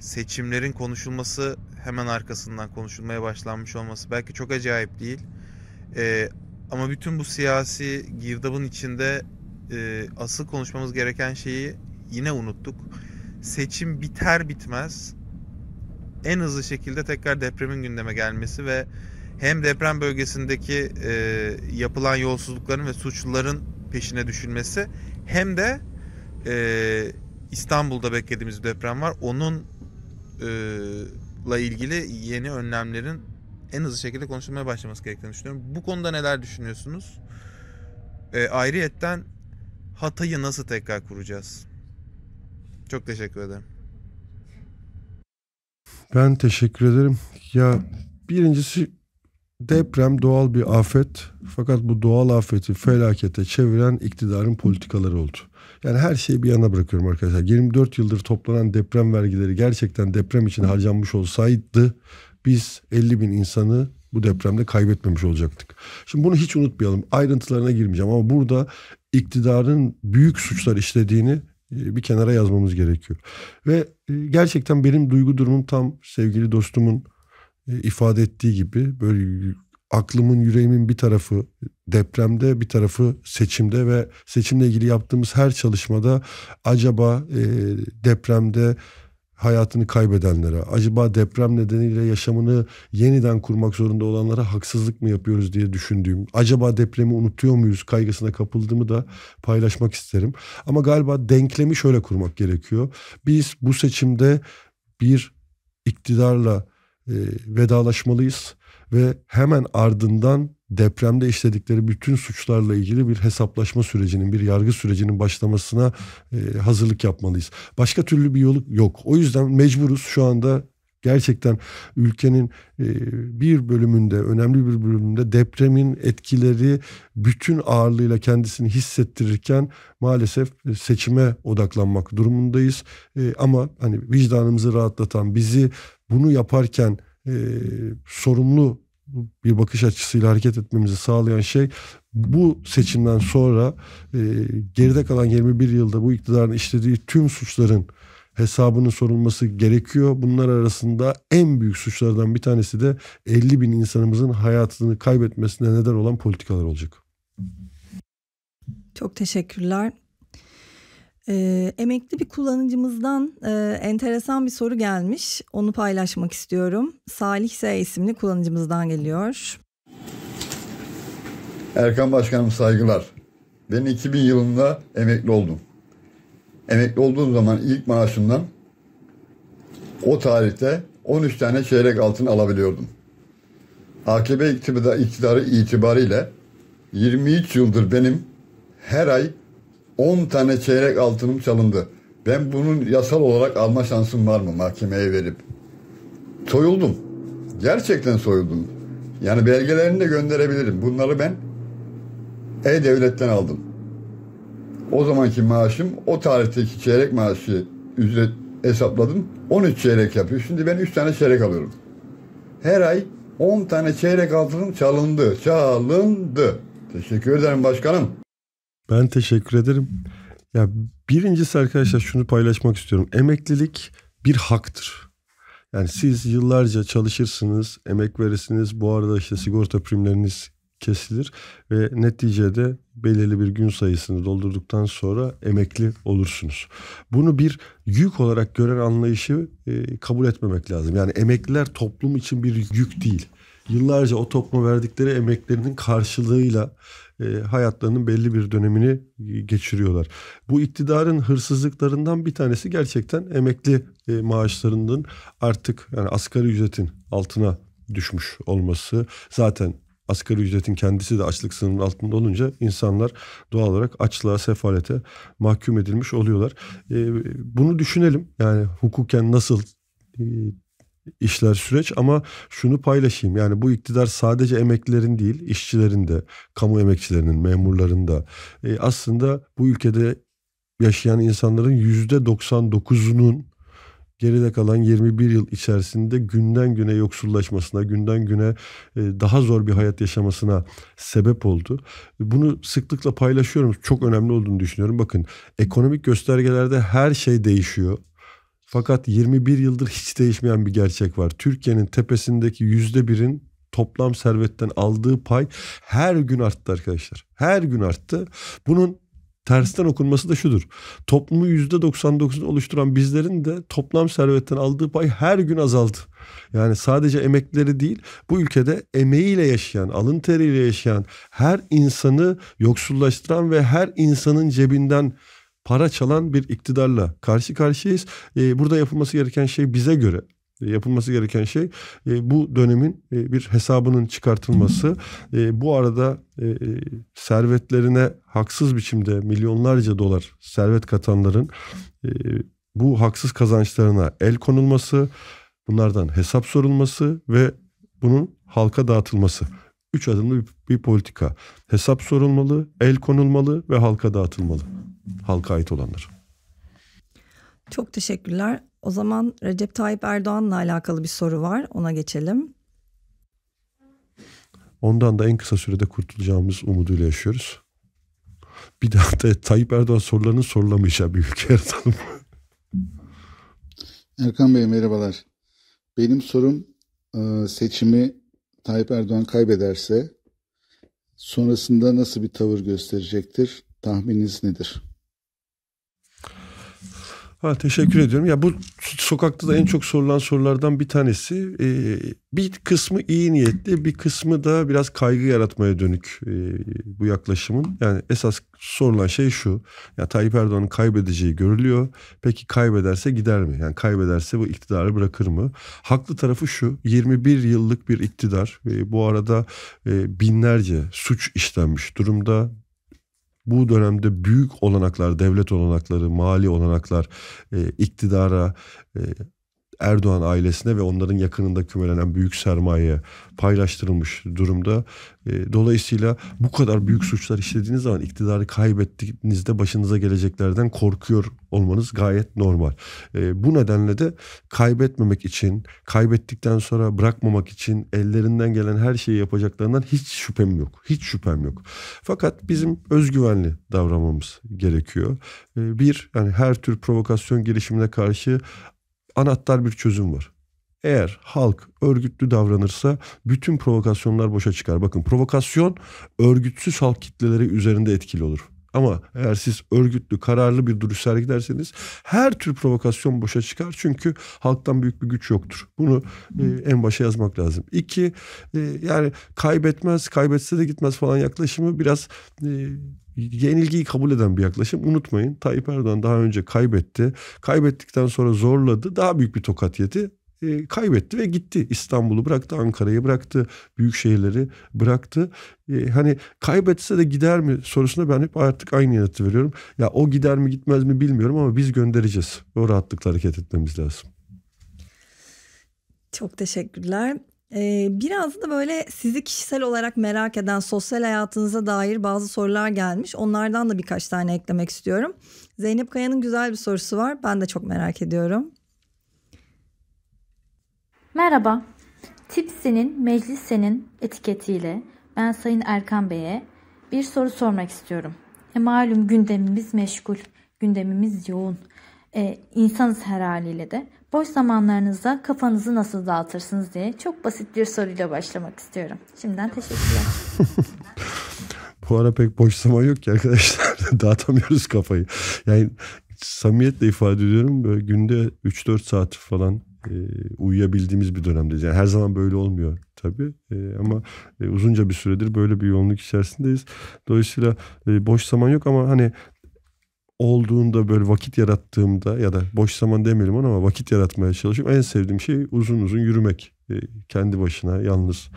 seçimlerin konuşulması hemen arkasından konuşulmaya başlanmış olması belki çok acayip değil. E, ama bütün bu siyasi girdabın içinde e, asıl konuşmamız gereken şeyi yine unuttuk. Seçim biter bitmez en hızlı şekilde tekrar depremin gündeme gelmesi ve hem deprem bölgesindeki e, yapılan yolsuzlukların ve suçluların peşine düşülmesi hem de e, İstanbul'da beklediğimiz deprem var. onunla e, ilgili yeni önlemlerin en hızlı şekilde konuşulmaya başlaması gerektiğini düşünüyorum. Bu konuda neler düşünüyorsunuz? E, ayrıyetten Hatay'ı nasıl tekrar kuracağız? Çok teşekkür ederim. Ben teşekkür ederim. Ya birincisi Deprem doğal bir afet fakat bu doğal afeti felakete çeviren iktidarın politikaları oldu. Yani her şeyi bir yana bırakıyorum arkadaşlar. 24 yıldır toplanan deprem vergileri gerçekten deprem için harcanmış olsaydı biz 50 bin insanı bu depremde kaybetmemiş olacaktık. Şimdi bunu hiç unutmayalım. Ayrıntılarına girmeyeceğim ama burada iktidarın büyük suçlar işlediğini e, bir kenara yazmamız gerekiyor. Ve e, gerçekten benim duygu durumum tam sevgili dostumun e, ifade ettiği gibi böyle aklımın yüreğimin bir tarafı depremde bir tarafı seçimde ve seçimle ilgili yaptığımız her çalışmada acaba e, depremde hayatını kaybedenlere, acaba deprem nedeniyle yaşamını yeniden kurmak zorunda olanlara haksızlık mı yapıyoruz diye düşündüğüm, acaba depremi unutuyor muyuz kaygısına kapıldığımı da paylaşmak isterim. Ama galiba denklemi şöyle kurmak gerekiyor. Biz bu seçimde bir iktidarla e, vedalaşmalıyız ve hemen ardından depremde işledikleri bütün suçlarla ilgili bir hesaplaşma sürecinin, bir yargı sürecinin başlamasına e, hazırlık yapmalıyız. Başka türlü bir yolu yok. O yüzden mecburuz şu anda gerçekten ülkenin e, bir bölümünde önemli bir bölümünde depremin etkileri bütün ağırlığıyla kendisini hissettirirken maalesef e, seçime odaklanmak durumundayız. E, ama hani vicdanımızı rahatlatan bizi bunu yaparken e, sorumlu bir bakış açısıyla hareket etmemizi sağlayan şey bu seçimden sonra e, geride kalan 21 yılda bu iktidarın işlediği tüm suçların hesabının sorulması gerekiyor. Bunlar arasında en büyük suçlardan bir tanesi de 50 bin insanımızın hayatını kaybetmesine neden olan politikalar olacak. Çok teşekkürler. E, emekli bir kullanıcımızdan e, enteresan bir soru gelmiş. Onu paylaşmak istiyorum. Salih S isimli kullanıcımızdan geliyor. Erkan Başkanım saygılar. Ben 2000 yılında emekli oldum. Emekli olduğum zaman ilk maaşımdan o tarihte 13 tane çeyrek altın alabiliyordum. AKP iktidarı itibariyle 23 yıldır benim her ay 10 tane çeyrek altınım çalındı. Ben bunun yasal olarak alma şansım var mı mahkemeye verip? Soyuldum. Gerçekten soyuldum. Yani belgelerini de gönderebilirim. Bunları ben E-Devlet'ten aldım. O zamanki maaşım o tarihteki çeyrek maaşı ücret hesapladım. 13 çeyrek yapıyor. Şimdi ben 3 tane çeyrek alıyorum. Her ay 10 tane çeyrek altınım çalındı. Çalındı. Teşekkür ederim başkanım. Ben teşekkür ederim. Ya birincisi arkadaşlar şunu paylaşmak istiyorum. Emeklilik bir haktır. Yani siz yıllarca çalışırsınız, emek verirsiniz. Bu arada işte sigorta primleriniz kesilir ve neticede belirli bir gün sayısını doldurduktan sonra emekli olursunuz. Bunu bir yük olarak gören anlayışı e, kabul etmemek lazım. Yani emekliler toplum için bir yük değil. Yıllarca o topluma verdikleri emeklerinin karşılığıyla e, hayatlarının belli bir dönemini geçiriyorlar. Bu iktidarın hırsızlıklarından bir tanesi gerçekten emekli e, maaşlarının artık yani asgari ücretin altına düşmüş olması. Zaten asgari ücretin kendisi de açlık sınırının altında olunca insanlar doğal olarak açlığa, sefalete mahkum edilmiş oluyorlar. E, bunu düşünelim. Yani hukuken nasıl işler süreç ama şunu paylaşayım. Yani bu iktidar sadece emeklilerin değil, işçilerin de, kamu emekçilerinin, memurların da e, aslında bu ülkede yaşayan insanların yüzde 99'unun geride kalan 21 yıl içerisinde günden güne yoksullaşmasına, günden güne e, daha zor bir hayat yaşamasına sebep oldu. Bunu sıklıkla paylaşıyorum. Çok önemli olduğunu düşünüyorum. Bakın ekonomik göstergelerde her şey değişiyor. Fakat 21 yıldır hiç değişmeyen bir gerçek var. Türkiye'nin tepesindeki %1'in toplam servetten aldığı pay her gün arttı arkadaşlar. Her gün arttı. Bunun tersten okunması da şudur. Toplumu %99'unu oluşturan bizlerin de toplam servetten aldığı pay her gün azaldı. Yani sadece emekleri değil bu ülkede emeğiyle yaşayan, alın teriyle yaşayan her insanı yoksullaştıran ve her insanın cebinden para çalan bir iktidarla karşı karşıyayız. E, burada yapılması gereken şey bize göre e, yapılması gereken şey e, bu dönemin e, bir hesabının çıkartılması. Bu arada servetlerine haksız biçimde milyonlarca dolar servet katanların bu haksız kazançlarına el konulması, bunlardan hesap sorulması ve bunun halka dağıtılması. Üç adımlı bir politika. Hesap sorulmalı, el konulmalı ve halka dağıtılmalı halka ait olanlar. Çok teşekkürler. O zaman Recep Tayyip Erdoğan'la alakalı bir soru var. Ona geçelim. Ondan da en kısa sürede kurtulacağımız umuduyla yaşıyoruz. Bir daha da Tayyip Erdoğan sorularını sorulamayacağı bir ülke yaratalım. Erkan Bey merhabalar. Benim sorum e, seçimi Tayyip Erdoğan kaybederse sonrasında nasıl bir tavır gösterecektir? Tahmininiz nedir? Ha, teşekkür ediyorum. Ya bu sokakta da en çok sorulan sorulardan bir tanesi. Ee, bir kısmı iyi niyetli, bir kısmı da biraz kaygı yaratmaya dönük e, bu yaklaşımın. Yani esas sorulan şey şu. Ya Tayyip Erdoğan'ın kaybedeceği görülüyor. Peki kaybederse gider mi? Yani kaybederse bu iktidarı bırakır mı? Haklı tarafı şu. 21 yıllık bir iktidar. E, bu arada e, binlerce suç işlenmiş durumda bu dönemde büyük olanaklar, devlet olanakları, mali olanaklar, e, iktidara, e, Erdoğan ailesine ve onların yakınında kümelenen büyük sermaye paylaştırılmış durumda. E, dolayısıyla bu kadar büyük suçlar işlediğiniz zaman iktidarı kaybettiğinizde başınıza geleceklerden korkuyor olmanız gayet normal. E, bu nedenle de kaybetmemek için, kaybettikten sonra bırakmamak için ellerinden gelen her şeyi yapacaklarından hiç şüphem yok. Hiç şüphem yok. Fakat bizim özgüvenli davranmamız gerekiyor. E, bir, yani her tür provokasyon girişimine karşı anahtar bir çözüm var. Eğer halk örgütlü davranırsa bütün provokasyonlar boşa çıkar. Bakın provokasyon örgütsüz halk kitleleri üzerinde etkili olur. Ama eğer siz örgütlü, kararlı bir duruş sergilerseniz her tür provokasyon boşa çıkar. Çünkü halktan büyük bir güç yoktur. Bunu e, en başa yazmak lazım. İki, e, yani kaybetmez, kaybetse de gitmez falan yaklaşımı biraz e, yenilgiyi kabul eden bir yaklaşım. Unutmayın Tayyip Erdoğan daha önce kaybetti. Kaybettikten sonra zorladı. Daha büyük bir tokat yedi e, kaybetti ve gitti. İstanbul'u bıraktı, Ankara'yı bıraktı, büyük şehirleri bıraktı. E, hani kaybetse de gider mi sorusuna ben hep artık aynı yanıtı veriyorum. Ya o gider mi gitmez mi bilmiyorum ama biz göndereceğiz. O rahatlıkla hareket etmemiz lazım. Çok teşekkürler. Ee, biraz da böyle sizi kişisel olarak merak eden sosyal hayatınıza dair bazı sorular gelmiş. Onlardan da birkaç tane eklemek istiyorum. Zeynep Kaya'nın güzel bir sorusu var. Ben de çok merak ediyorum. Merhaba. Tipsi'nin meclisenin etiketiyle ben Sayın Erkan Bey'e bir soru sormak istiyorum. E malum gündemimiz meşgul, gündemimiz yoğun. E, insanız her haliyle de. Boş zamanlarınızda kafanızı nasıl dağıtırsınız diye çok basit bir soruyla başlamak istiyorum. Şimdiden teşekkürler. Bu ara pek boş zaman yok ki arkadaşlar. Dağıtamıyoruz kafayı. Yani samimiyetle ifade ediyorum. Böyle günde 3-4 saat falan e, uyuyabildiğimiz bir dönemdeyiz. Yani her zaman böyle olmuyor tabii e, ama e, uzunca bir süredir böyle bir yoğunluk içerisindeyiz. Dolayısıyla boş zaman yok ama hani olduğunda böyle vakit yarattığımda ya da boş zaman demeyelim ona ama vakit yaratmaya çalışıyorum. En sevdiğim şey uzun uzun yürümek. kendi başına yalnız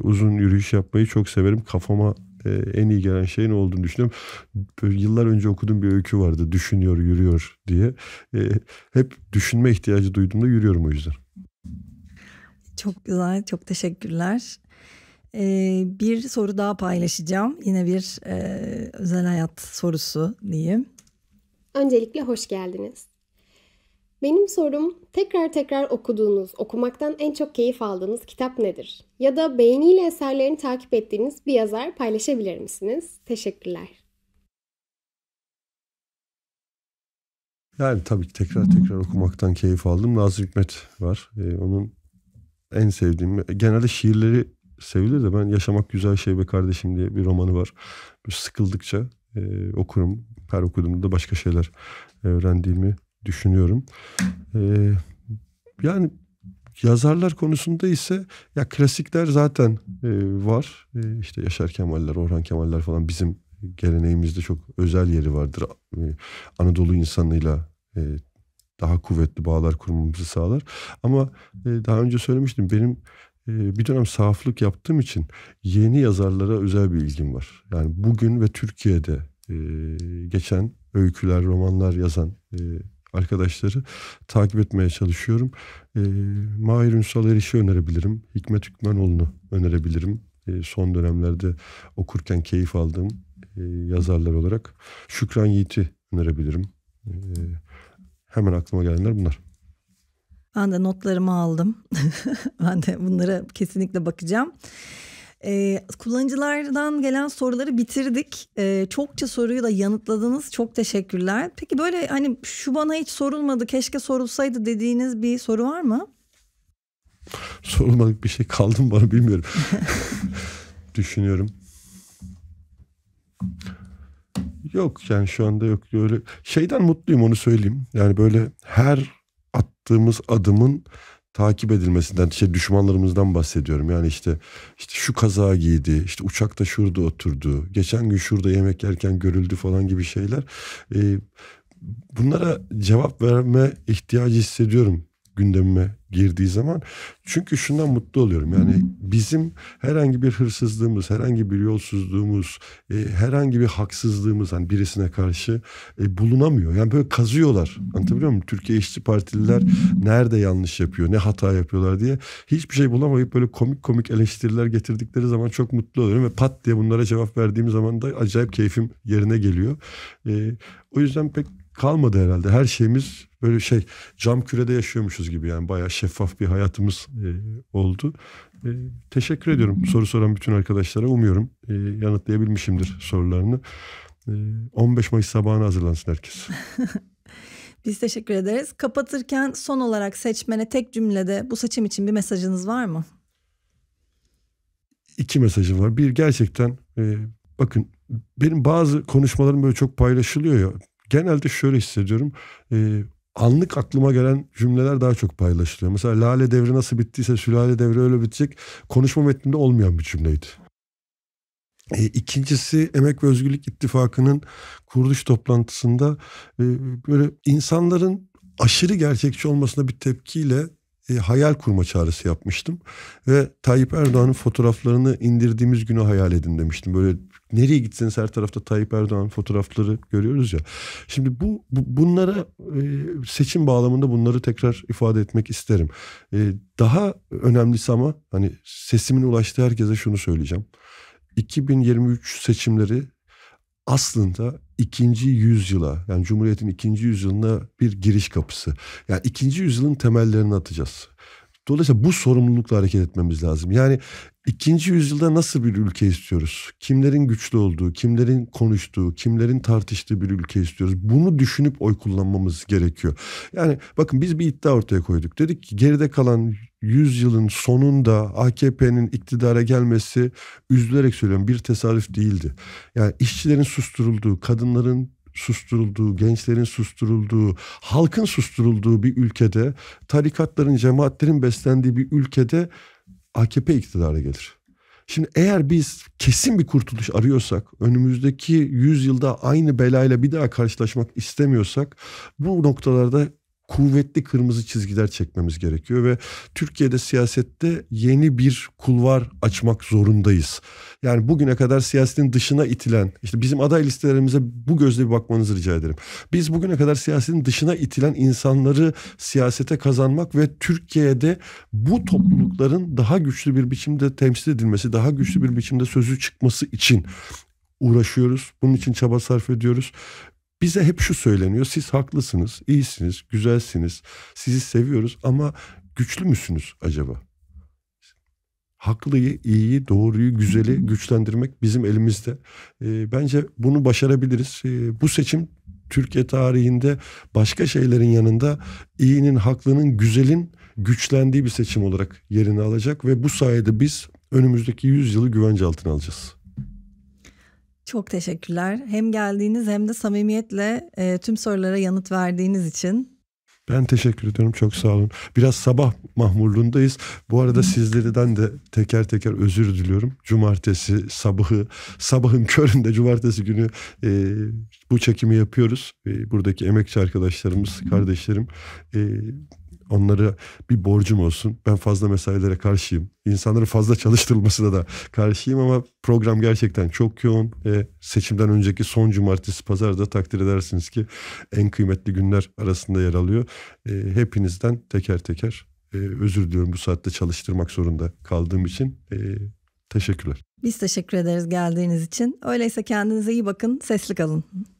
uzun yürüyüş yapmayı çok severim. Kafama e, en iyi gelen şeyin olduğunu düşünüyorum. Böyle yıllar önce okuduğum bir öykü vardı. Düşünüyor, yürüyor diye. E, hep düşünme ihtiyacı duyduğumda yürüyorum o yüzden. Çok güzel, çok teşekkürler. E, bir soru daha paylaşacağım. Yine bir özel hayat sorusu diyeyim. Öncelikle hoş geldiniz. Benim sorum tekrar tekrar okuduğunuz, okumaktan en çok keyif aldığınız kitap nedir? Ya da beğeniyle eserlerini takip ettiğiniz bir yazar paylaşabilir misiniz? Teşekkürler. Yani tabii ki tekrar tekrar okumaktan keyif aldım. Nazım Hikmet var. Ee, onun en sevdiğim, genelde şiirleri sevilir de ben Yaşamak Güzel Şey be Kardeşim diye bir romanı var. Böyle sıkıldıkça e, okurum. Her okuduğumda başka şeyler öğrendiğimi düşünüyorum. Ee, yani yazarlar konusunda ise ya klasikler zaten e, var. E, işte Yaşar Kemaller, Orhan Kemaller falan bizim geleneğimizde çok özel yeri vardır. E, Anadolu insanıyla e, daha kuvvetli bağlar kurmamızı sağlar. Ama e, daha önce söylemiştim benim e, bir dönem sahaflık yaptığım için yeni yazarlara özel bir ilgim var. Yani bugün ve Türkiye'de e, geçen öyküler, romanlar yazan e, arkadaşları takip etmeye çalışıyorum. E, Mahir Ünsal Eriş'i önerebilirim. Hikmet Hükmenoğlu'nu önerebilirim. E, son dönemlerde okurken keyif aldığım e, yazarlar olarak. Şükran Yiğit'i önerebilirim. E, hemen aklıma gelenler bunlar. Ben de notlarımı aldım. ben de bunlara kesinlikle bakacağım. E, kullanıcılardan gelen soruları bitirdik. E, çokça soruyu da yanıtladınız. Çok teşekkürler. Peki böyle hani şu bana hiç sorulmadı keşke sorulsaydı dediğiniz bir soru var mı? Sorulmadık bir şey kaldı mı bana bilmiyorum. Düşünüyorum. Yok yani şu anda yok öyle şeyden mutluyum onu söyleyeyim. Yani böyle her attığımız adımın takip edilmesinden işte düşmanlarımızdan bahsediyorum. Yani işte işte şu kaza giydi, işte uçakta şurada oturdu, geçen gün şurada yemek yerken görüldü falan gibi şeyler. E, bunlara cevap verme ihtiyacı hissediyorum gündemime girdiği zaman. Çünkü şundan mutlu oluyorum. Yani bizim herhangi bir hırsızlığımız, herhangi bir yolsuzluğumuz, e, herhangi bir haksızlığımız hani birisine karşı e, bulunamıyor. Yani böyle kazıyorlar. Anlatabiliyor muyum? Türkiye İşçi Partililer nerede yanlış yapıyor, ne hata yapıyorlar diye hiçbir şey bulamayıp böyle komik komik eleştiriler getirdikleri zaman çok mutlu oluyorum ve pat diye bunlara cevap verdiğim zaman da acayip keyfim yerine geliyor. E, o yüzden pek kalmadı herhalde. Her şeyimiz böyle şey cam kürede yaşıyormuşuz gibi yani bayağı şeffaf bir hayatımız e, oldu. E, teşekkür ediyorum soru soran bütün arkadaşlara. Umuyorum e, yanıtlayabilmişimdir sorularını. E, 15 Mayıs sabahına hazırlansın herkes. Biz teşekkür ederiz. Kapatırken son olarak seçmene tek cümlede bu seçim için bir mesajınız var mı? İki mesajım var. Bir gerçekten e, bakın benim bazı konuşmalarım böyle çok paylaşılıyor ya genelde şöyle hissediyorum. E, anlık aklıma gelen cümleler daha çok paylaşılıyor. Mesela lale devri nasıl bittiyse sülale devri öyle bitecek. Konuşma metninde olmayan bir cümleydi. E, ikincisi Emek ve Özgürlük İttifakı'nın kuruluş toplantısında e, böyle insanların aşırı gerçekçi olmasına bir tepkiyle e, hayal kurma çaresi yapmıştım. Ve Tayyip Erdoğan'ın fotoğraflarını indirdiğimiz günü hayal edin demiştim. Böyle nereye gitseniz her tarafta Tayyip Erdoğan fotoğrafları görüyoruz ya. Şimdi bu, bu bunlara e, seçim bağlamında bunları tekrar ifade etmek isterim. E, daha önemlisi ama hani sesimin ulaştığı herkese şunu söyleyeceğim. 2023 seçimleri aslında ikinci yüzyıla yani Cumhuriyet'in ikinci yüzyılına bir giriş kapısı. Yani ikinci yüzyılın temellerini atacağız. Dolayısıyla bu sorumlulukla hareket etmemiz lazım. Yani İkinci yüzyılda nasıl bir ülke istiyoruz? Kimlerin güçlü olduğu, kimlerin konuştuğu, kimlerin tartıştığı bir ülke istiyoruz. Bunu düşünüp oy kullanmamız gerekiyor. Yani bakın biz bir iddia ortaya koyduk. Dedik ki geride kalan yüzyılın sonunda AKP'nin iktidara gelmesi üzülerek söylüyorum bir tesadüf değildi. Yani işçilerin susturulduğu, kadınların susturulduğu, gençlerin susturulduğu, halkın susturulduğu bir ülkede, tarikatların, cemaatlerin beslendiği bir ülkede AKP iktidara gelir. Şimdi eğer biz kesin bir kurtuluş arıyorsak, önümüzdeki yüzyılda aynı belayla bir daha karşılaşmak istemiyorsak bu noktalarda kuvvetli kırmızı çizgiler çekmemiz gerekiyor ve Türkiye'de siyasette yeni bir kulvar açmak zorundayız. Yani bugüne kadar siyasetin dışına itilen işte bizim aday listelerimize bu gözle bir bakmanızı rica ederim. Biz bugüne kadar siyasetin dışına itilen insanları siyasete kazanmak ve Türkiye'de bu toplulukların daha güçlü bir biçimde temsil edilmesi, daha güçlü bir biçimde sözü çıkması için uğraşıyoruz. Bunun için çaba sarf ediyoruz. Bize hep şu söyleniyor. Siz haklısınız, iyisiniz, güzelsiniz. Sizi seviyoruz ama güçlü müsünüz acaba? Haklıyı, iyiyi, doğruyu, güzeli güçlendirmek bizim elimizde. Ee, bence bunu başarabiliriz. Ee, bu seçim Türkiye tarihinde başka şeylerin yanında iyinin, haklının, güzelin güçlendiği bir seçim olarak yerini alacak ve bu sayede biz önümüzdeki yılı güvence altına alacağız. Çok teşekkürler. Hem geldiğiniz hem de samimiyetle e, tüm sorulara yanıt verdiğiniz için. Ben teşekkür ediyorum. Çok sağ olun. Biraz sabah mahmurluğundayız. Bu arada sizlerden de teker teker özür diliyorum. Cumartesi sabahı, sabahın köründe cumartesi günü e, bu çekimi yapıyoruz. E, buradaki emekçi arkadaşlarımız, kardeşlerim e, onları bir borcum olsun. Ben fazla mesailere karşıyım. İnsanları fazla çalıştırılmasına da karşıyım ama program gerçekten çok yoğun. E, seçimden önceki son cumartesi da takdir edersiniz ki en kıymetli günler arasında yer alıyor. E, hepinizden teker teker e, özür diliyorum bu saatte çalıştırmak zorunda kaldığım için. E, teşekkürler. Biz teşekkür ederiz geldiğiniz için. Öyleyse kendinize iyi bakın, sesli kalın.